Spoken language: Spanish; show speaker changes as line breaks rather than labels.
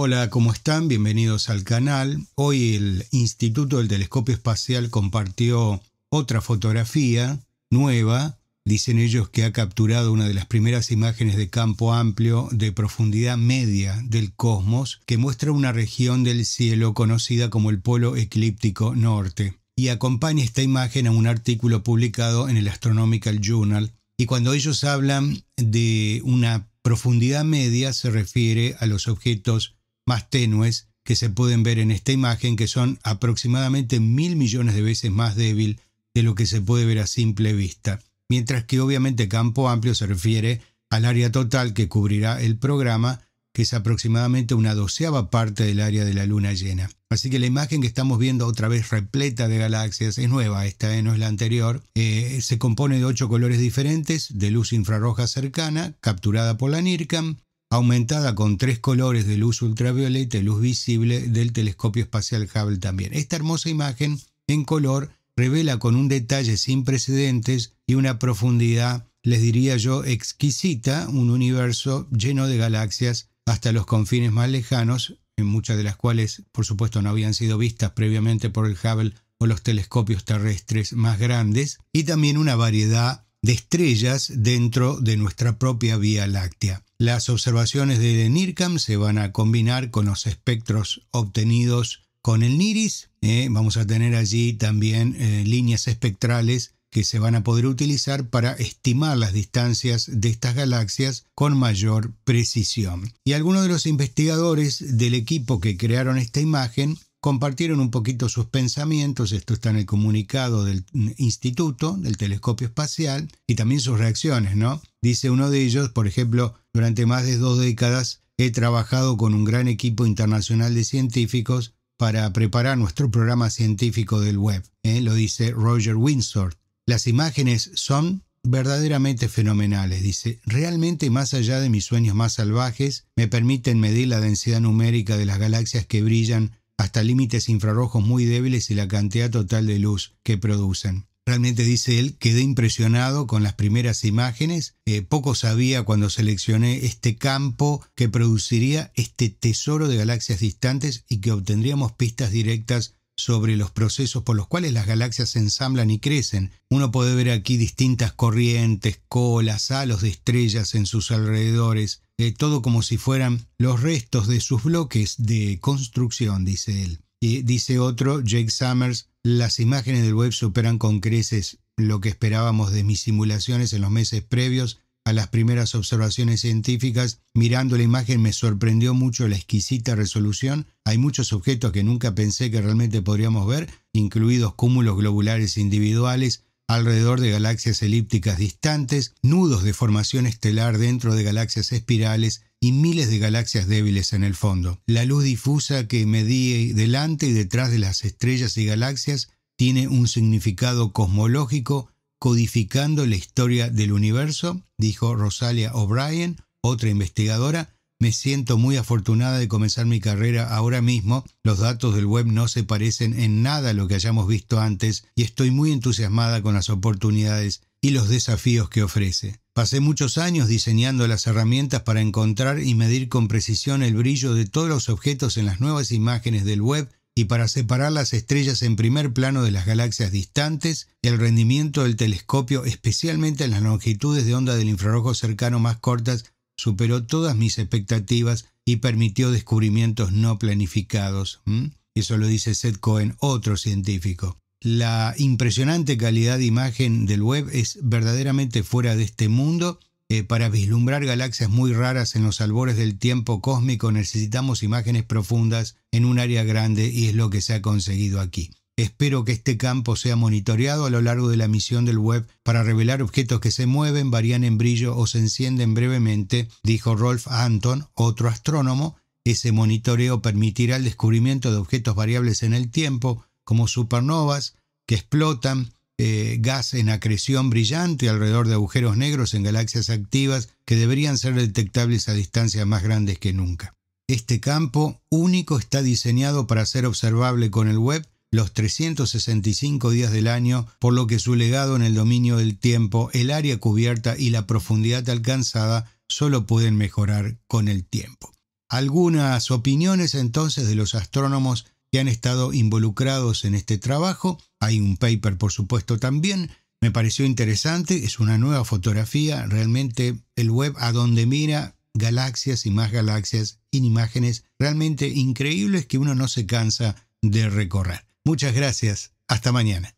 Hola, ¿cómo están? Bienvenidos al canal. Hoy el Instituto del Telescopio Espacial compartió otra fotografía nueva. Dicen ellos que ha capturado una de las primeras imágenes de campo amplio de profundidad media del cosmos que muestra una región del cielo conocida como el polo eclíptico norte. Y acompaña esta imagen a un artículo publicado en el Astronomical Journal. Y cuando ellos hablan de una profundidad media se refiere a los objetos más tenues que se pueden ver en esta imagen, que son aproximadamente mil millones de veces más débil de lo que se puede ver a simple vista. Mientras que obviamente campo amplio se refiere al área total que cubrirá el programa, que es aproximadamente una doceava parte del área de la luna llena. Así que la imagen que estamos viendo otra vez repleta de galaxias es nueva, esta no es la anterior. Eh, se compone de ocho colores diferentes de luz infrarroja cercana, capturada por la NIRCAM, aumentada con tres colores de luz ultravioleta y luz visible del telescopio espacial Hubble también. Esta hermosa imagen en color revela con un detalle sin precedentes y una profundidad, les diría yo, exquisita, un universo lleno de galaxias hasta los confines más lejanos, en muchas de las cuales por supuesto no habían sido vistas previamente por el Hubble o los telescopios terrestres más grandes, y también una variedad de estrellas dentro de nuestra propia Vía Láctea. Las observaciones de NIRCAM se van a combinar con los espectros obtenidos con el NIRIS. Eh, vamos a tener allí también eh, líneas espectrales que se van a poder utilizar para estimar las distancias de estas galaxias con mayor precisión. Y algunos de los investigadores del equipo que crearon esta imagen compartieron un poquito sus pensamientos, esto está en el comunicado del instituto, del telescopio espacial, y también sus reacciones, ¿no? Dice uno de ellos, por ejemplo, durante más de dos décadas he trabajado con un gran equipo internacional de científicos para preparar nuestro programa científico del web, ¿eh? lo dice Roger Windsor. Las imágenes son verdaderamente fenomenales, dice, realmente más allá de mis sueños más salvajes, me permiten medir la densidad numérica de las galaxias que brillan hasta límites infrarrojos muy débiles y la cantidad total de luz que producen. Realmente dice él, quedé impresionado con las primeras imágenes. Eh, poco sabía cuando seleccioné este campo que produciría este tesoro de galaxias distantes y que obtendríamos pistas directas sobre los procesos por los cuales las galaxias se ensamblan y crecen. Uno puede ver aquí distintas corrientes, colas, halos de estrellas en sus alrededores todo como si fueran los restos de sus bloques de construcción, dice él. Y dice otro, Jake Summers, las imágenes del web superan con creces lo que esperábamos de mis simulaciones en los meses previos a las primeras observaciones científicas. Mirando la imagen me sorprendió mucho la exquisita resolución. Hay muchos objetos que nunca pensé que realmente podríamos ver, incluidos cúmulos globulares individuales, alrededor de galaxias elípticas distantes, nudos de formación estelar dentro de galaxias espirales y miles de galaxias débiles en el fondo. La luz difusa que medí delante y detrás de las estrellas y galaxias tiene un significado cosmológico codificando la historia del universo, dijo Rosalia O'Brien, otra investigadora, me siento muy afortunada de comenzar mi carrera ahora mismo. Los datos del web no se parecen en nada a lo que hayamos visto antes y estoy muy entusiasmada con las oportunidades y los desafíos que ofrece. Pasé muchos años diseñando las herramientas para encontrar y medir con precisión el brillo de todos los objetos en las nuevas imágenes del web y para separar las estrellas en primer plano de las galaxias distantes, el rendimiento del telescopio, especialmente en las longitudes de onda del infrarrojo cercano más cortas, superó todas mis expectativas y permitió descubrimientos no planificados. Eso lo dice Seth Cohen, otro científico. La impresionante calidad de imagen del web es verdaderamente fuera de este mundo. Eh, para vislumbrar galaxias muy raras en los albores del tiempo cósmico necesitamos imágenes profundas en un área grande y es lo que se ha conseguido aquí. Espero que este campo sea monitoreado a lo largo de la misión del web para revelar objetos que se mueven, varían en brillo o se encienden brevemente, dijo Rolf Anton, otro astrónomo. Ese monitoreo permitirá el descubrimiento de objetos variables en el tiempo, como supernovas que explotan, eh, gas en acreción brillante alrededor de agujeros negros en galaxias activas que deberían ser detectables a distancias más grandes que nunca. Este campo único está diseñado para ser observable con el web los 365 días del año, por lo que su legado en el dominio del tiempo, el área cubierta y la profundidad alcanzada solo pueden mejorar con el tiempo. Algunas opiniones entonces de los astrónomos que han estado involucrados en este trabajo, hay un paper por supuesto también, me pareció interesante, es una nueva fotografía, realmente el web a donde mira galaxias y más galaxias en imágenes realmente increíbles que uno no se cansa de recorrer. Muchas gracias. Hasta mañana.